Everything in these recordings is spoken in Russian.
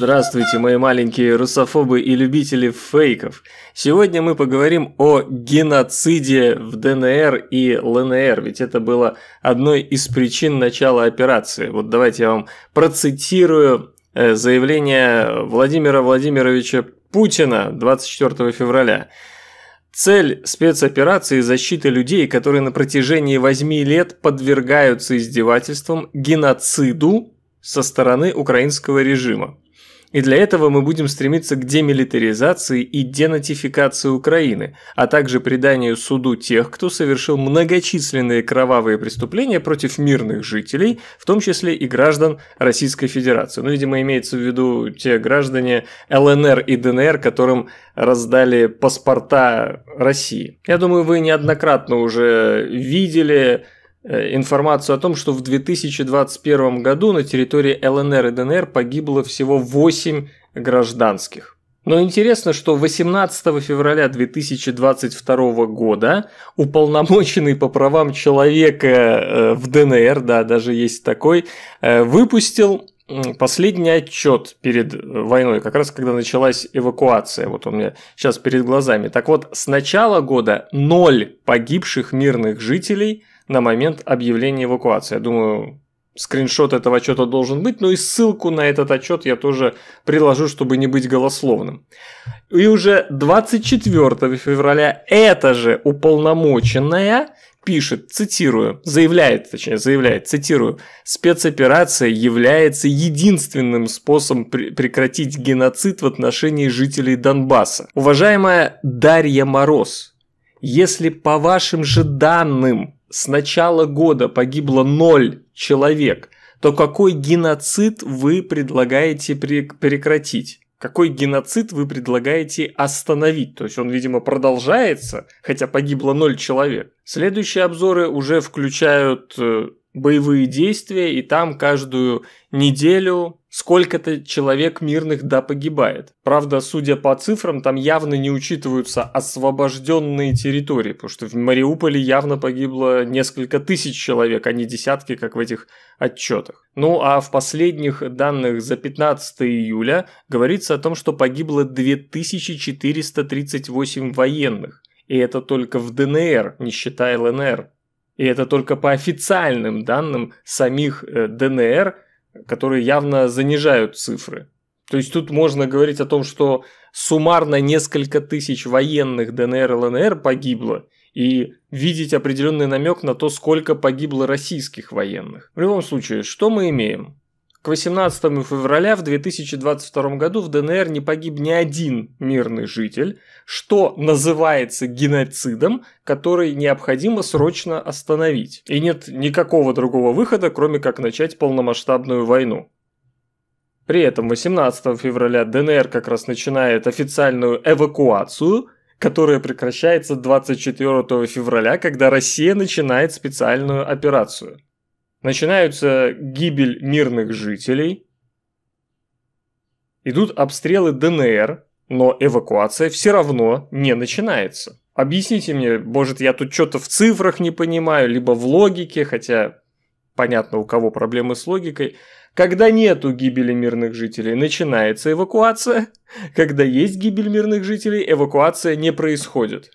Здравствуйте, мои маленькие русофобы и любители фейков. Сегодня мы поговорим о геноциде в ДНР и ЛНР, ведь это было одной из причин начала операции. Вот давайте я вам процитирую э, заявление Владимира Владимировича Путина 24 февраля. Цель спецоперации – защита людей, которые на протяжении 8 лет подвергаются издевательствам, геноциду со стороны украинского режима. И для этого мы будем стремиться к демилитаризации и денатификации Украины, а также преданию суду тех, кто совершил многочисленные кровавые преступления против мирных жителей, в том числе и граждан Российской Федерации. Ну, видимо, имеется в виду те граждане ЛНР и ДНР, которым раздали паспорта России. Я думаю, вы неоднократно уже видели Э, информацию о том, что в 2021 году на территории ЛНР и ДНР погибло всего 8 гражданских. Но интересно, что 18 февраля 2022 года уполномоченный по правам человека э, в ДНР, да, даже есть такой, э, выпустил последний отчет перед войной, как раз когда началась эвакуация, вот он мне сейчас перед глазами. Так вот, с начала года ноль погибших мирных жителей – на момент объявления эвакуации. Я думаю, скриншот этого отчета должен быть, но ну и ссылку на этот отчет я тоже приложу, чтобы не быть голословным. И уже 24 февраля эта же уполномоченная пишет, цитирую, заявляет, точнее, заявляет, цитирую, спецоперация является единственным способом пр- прекратить геноцид в отношении жителей Донбасса. Уважаемая Дарья Мороз, если по вашим же данным с начала года погибло 0 человек, то какой геноцид вы предлагаете прекратить? Какой геноцид вы предлагаете остановить? То есть он, видимо, продолжается, хотя погибло 0 человек. Следующие обзоры уже включают э, боевые действия, и там каждую неделю сколько-то человек мирных да погибает. Правда, судя по цифрам, там явно не учитываются освобожденные территории, потому что в Мариуполе явно погибло несколько тысяч человек, а не десятки, как в этих отчетах. Ну а в последних данных за 15 июля говорится о том, что погибло 2438 военных. И это только в ДНР, не считая ЛНР. И это только по официальным данным самих э, ДНР – которые явно занижают цифры. То есть тут можно говорить о том, что суммарно несколько тысяч военных ДНР и ЛНР погибло, и видеть определенный намек на то, сколько погибло российских военных. В любом случае, что мы имеем? к 18 февраля в 2022 году в ДНР не погиб ни один мирный житель, что называется геноцидом, который необходимо срочно остановить. И нет никакого другого выхода, кроме как начать полномасштабную войну. При этом 18 февраля ДНР как раз начинает официальную эвакуацию, которая прекращается 24 февраля, когда Россия начинает специальную операцию – начинаются гибель мирных жителей, идут обстрелы ДНР, но эвакуация все равно не начинается. Объясните мне, может, я тут что-то в цифрах не понимаю, либо в логике, хотя понятно, у кого проблемы с логикой. Когда нету гибели мирных жителей, начинается эвакуация. Когда есть гибель мирных жителей, эвакуация не происходит.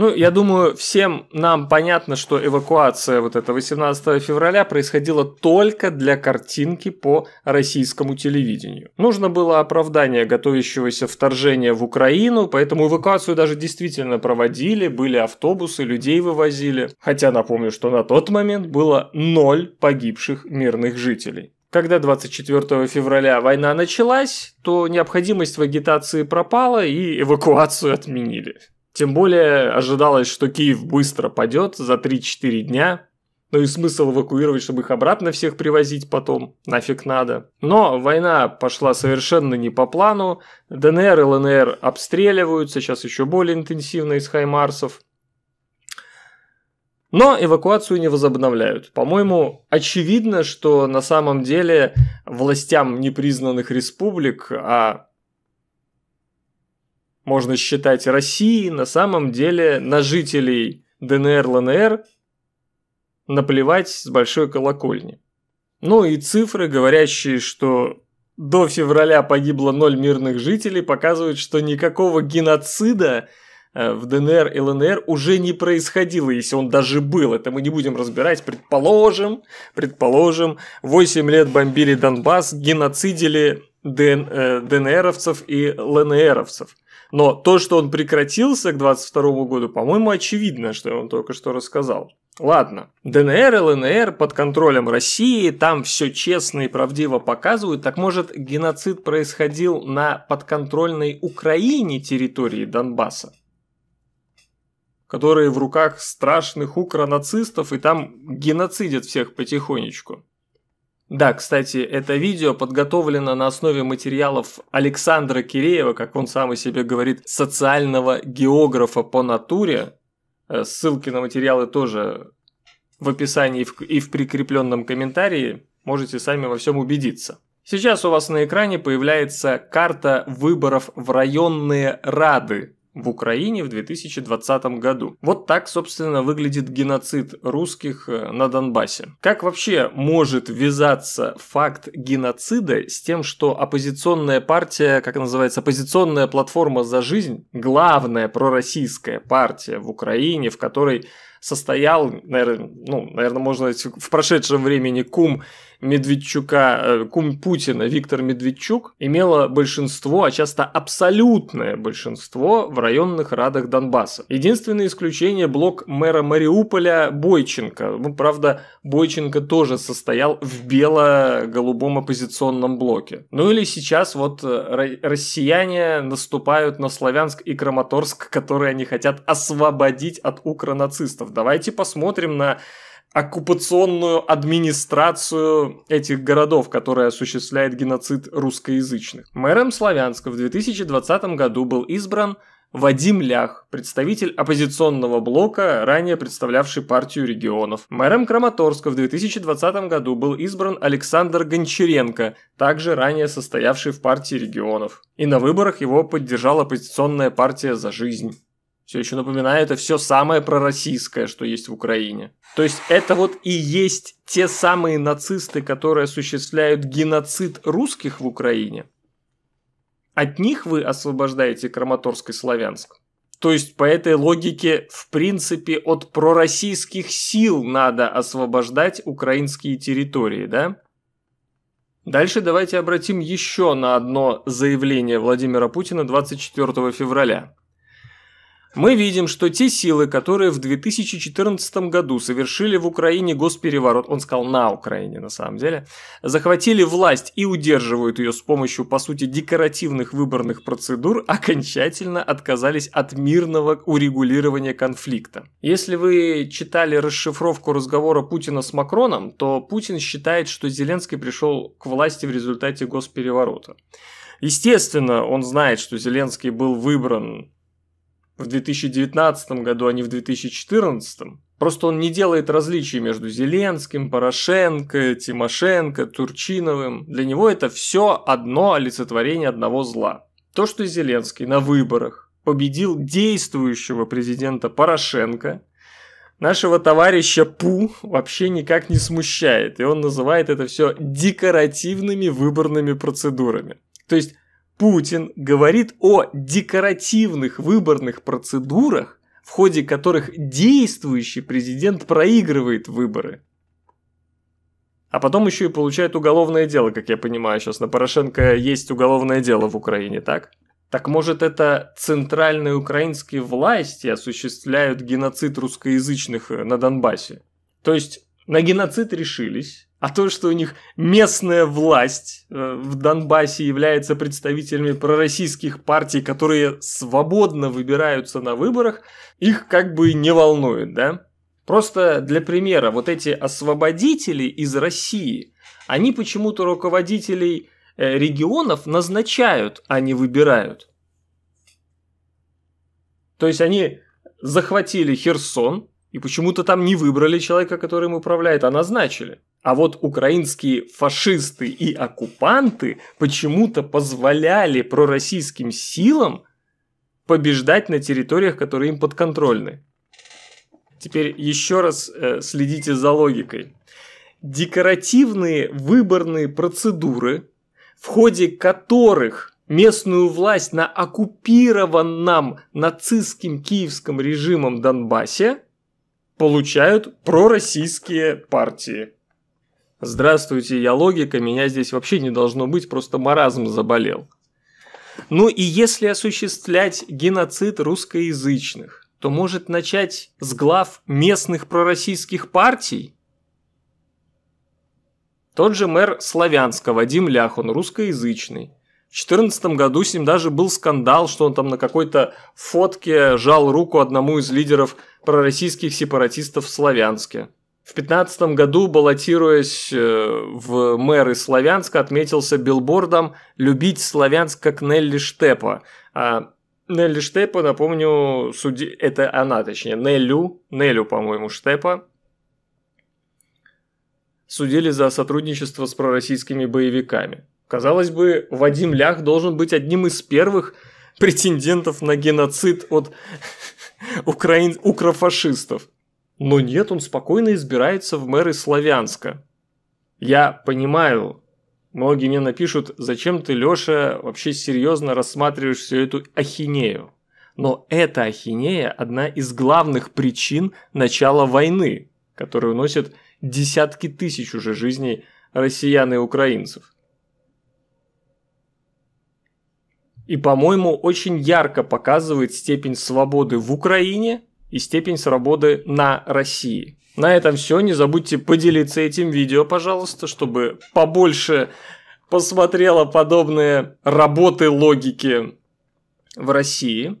Ну, я думаю, всем нам понятно, что эвакуация вот эта 18 февраля происходила только для картинки по российскому телевидению. Нужно было оправдание готовящегося вторжения в Украину, поэтому эвакуацию даже действительно проводили, были автобусы, людей вывозили. Хотя напомню, что на тот момент было ноль погибших мирных жителей. Когда 24 февраля война началась, то необходимость в агитации пропала и эвакуацию отменили. Тем более ожидалось, что Киев быстро падет за 3-4 дня, ну и смысл эвакуировать, чтобы их обратно всех привозить потом, нафиг надо. Но война пошла совершенно не по плану, ДНР и ЛНР обстреливаются сейчас еще более интенсивно из Хаймарсов. Но эвакуацию не возобновляют. По-моему, очевидно, что на самом деле властям непризнанных республик, а можно считать России на самом деле на жителей ДНР, ЛНР наплевать с большой колокольни. Ну и цифры, говорящие, что до февраля погибло ноль мирных жителей, показывают, что никакого геноцида э, в ДНР и ЛНР уже не происходило, если он даже был. Это мы не будем разбирать. Предположим, предположим, 8 лет бомбили Донбасс, геноцидили э, ДНРовцев и ЛНРовцев. Но то, что он прекратился к 22 году, по-моему, очевидно, что я вам только что рассказал. Ладно, ДНР, ЛНР под контролем России, там все честно и правдиво показывают, так может геноцид происходил на подконтрольной Украине территории Донбасса? которые в руках страшных укронацистов и там геноцидят всех потихонечку. Да, кстати, это видео подготовлено на основе материалов Александра Киреева, как он сам о себе говорит, социального географа по натуре. Э, ссылки на материалы тоже в описании и в прикрепленном комментарии. Можете сами во всем убедиться. Сейчас у вас на экране появляется карта выборов в районные рады в Украине в 2020 году. Вот так, собственно, выглядит геноцид русских э, на Донбассе. Как вообще может ввязаться факт геноцида с тем, что оппозиционная партия, как называется, оппозиционная платформа за жизнь, главная пророссийская партия в Украине, в которой состоял, наверное, ну, наверное, можно сказать, в прошедшем времени кум Медведчука, э, кум Путина Виктор Медведчук, имела большинство, а часто абсолютное большинство в районных радах Донбасса. Единственное исключение – блок мэра Мариуполя Бойченко. Ну, правда, Бойченко тоже состоял в бело-голубом оппозиционном блоке. Ну или сейчас вот э, россияне наступают на Славянск и Краматорск, которые они хотят освободить от укронацистов. Давайте посмотрим на оккупационную администрацию этих городов, которая осуществляет геноцид русскоязычных. Мэром Славянска в 2020 году был избран Вадим Лях, представитель оппозиционного блока, ранее представлявший партию регионов. Мэром Краматорска в 2020 году был избран Александр Гончаренко, также ранее состоявший в партии регионов. И на выборах его поддержала оппозиционная партия «За жизнь» все еще напоминаю, это все самое пророссийское, что есть в Украине. То есть это вот и есть те самые нацисты, которые осуществляют геноцид русских в Украине. От них вы освобождаете Краматорск и Славянск. То есть по этой логике, в принципе, от пророссийских сил надо освобождать украинские территории, да? Дальше давайте обратим еще на одно заявление Владимира Путина 24 февраля мы видим, что те силы, которые в 2014 году совершили в Украине госпереворот, он сказал на Украине на самом деле, захватили власть и удерживают ее с помощью, по сути, декоративных выборных процедур, окончательно отказались от мирного урегулирования конфликта. Если вы читали расшифровку разговора Путина с Макроном, то Путин считает, что Зеленский пришел к власти в результате госпереворота. Естественно, он знает, что Зеленский был выбран в 2019 году, а не в 2014. Просто он не делает различий между Зеленским, Порошенко, Тимошенко, Турчиновым. Для него это все одно олицетворение одного зла. То, что Зеленский на выборах победил действующего президента Порошенко, нашего товарища Пу вообще никак не смущает, и он называет это все декоративными выборными процедурами. То есть Путин говорит о декоративных выборных процедурах, в ходе которых действующий президент проигрывает выборы. А потом еще и получает уголовное дело, как я понимаю, сейчас на Порошенко есть уголовное дело в Украине, так? Так может это центральные украинские власти осуществляют геноцид русскоязычных э, на Донбассе? То есть на геноцид решились, а то, что у них местная власть э, в Донбассе является представителями пророссийских партий, которые свободно выбираются на выборах, их как бы не волнует, да? Просто для примера, вот эти освободители из России, они почему-то руководителей э, регионов назначают, а не выбирают. То есть они захватили Херсон, и почему-то там не выбрали человека, который им управляет, а назначили. А вот украинские фашисты и оккупанты почему-то позволяли пророссийским силам побеждать на территориях, которые им подконтрольны. Теперь еще раз э, следите за логикой. Декоративные выборные процедуры, в ходе которых местную власть на оккупированном нацистским киевским режимом Донбассе – получают пророссийские партии. Здравствуйте, я логика, меня здесь вообще не должно быть, просто маразм заболел. Ну и если осуществлять геноцид русскоязычных, то может начать с глав местных пророссийских партий? Тот же мэр Славянска Вадим Лях, русскоязычный. 2014 году с ним даже был скандал, что он там на какой-то фотке жал руку одному из лидеров пророссийских сепаратистов в Славянске. В 2015 году, баллотируясь э, в мэры Славянска, отметился билбордом «Любить Славянск как Нелли Штепа». А Нелли Штепа, напомню, суди... это она, точнее, Нелю, Нелю, по-моему, Штепа, судили за сотрудничество с пророссийскими боевиками. Казалось бы, Вадим Лях должен быть одним из первых претендентов на геноцид от украин... укрофашистов. Но нет, он спокойно избирается в мэры Славянска. Я понимаю, многие мне напишут, зачем ты, Лёша, вообще серьезно рассматриваешь всю эту ахинею. Но эта ахинея – одна из главных причин начала войны, которая уносит десятки тысяч уже жизней россиян и украинцев. и, по-моему, очень ярко показывает степень свободы в Украине и степень свободы на России. На этом все. Не забудьте поделиться этим видео, пожалуйста, чтобы побольше посмотрела подобные работы логики в России.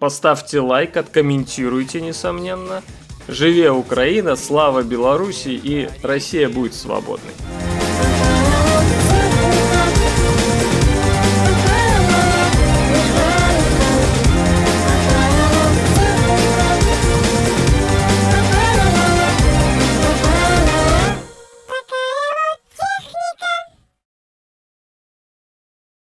Поставьте лайк, откомментируйте, несомненно. Живее Украина, слава Беларуси и Россия будет свободной.